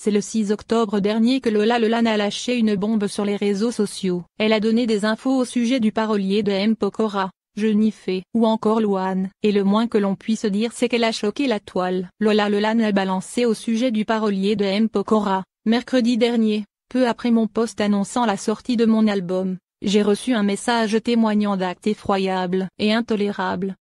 C'est le 6 octobre dernier que Lola Lelan a lâché une bombe sur les réseaux sociaux. Elle a donné des infos au sujet du parolier de M. Pokora, fais ou encore Luan. Et le moins que l'on puisse dire c'est qu'elle a choqué la toile. Lola Lelan a balancé au sujet du parolier de M. Pokora, mercredi dernier, peu après mon poste annonçant la sortie de mon album j'ai reçu un message témoignant d'actes effroyables et intolérables.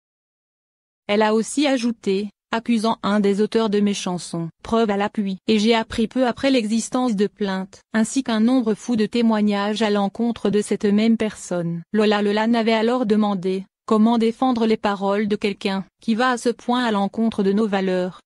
Elle a aussi ajouté, accusant un des auteurs de mes chansons. Preuve à l'appui. Et j'ai appris peu après l'existence de plaintes, ainsi qu'un nombre fou de témoignages à l'encontre de cette même personne. Lola Lola n'avait alors demandé, comment défendre les paroles de quelqu'un qui va à ce point à l'encontre de nos valeurs.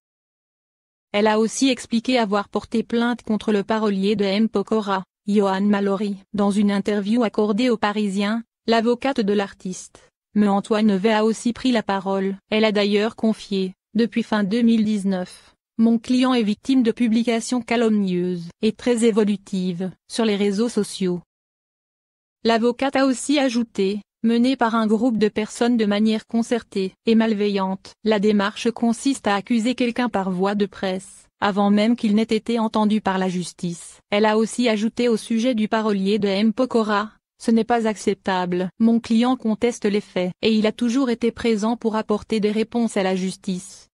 Elle a aussi expliqué avoir porté plainte contre le parolier de M. Pokora, Johan Mallory. Dans une interview accordée aux Parisiens, l'avocate de l'artiste, Mais Antoine Vey a aussi pris la parole. Elle a d'ailleurs confié, depuis fin 2019, mon client est victime de publications calomnieuses et très évolutives sur les réseaux sociaux. L'avocate a aussi ajouté, menée par un groupe de personnes de manière concertée et malveillante, la démarche consiste à accuser quelqu'un par voie de presse, avant même qu'il n'ait été entendu par la justice. Elle a aussi ajouté au sujet du parolier de M. Pokora, ce n'est pas acceptable. Mon client conteste les faits et il a toujours été présent pour apporter des réponses à la justice.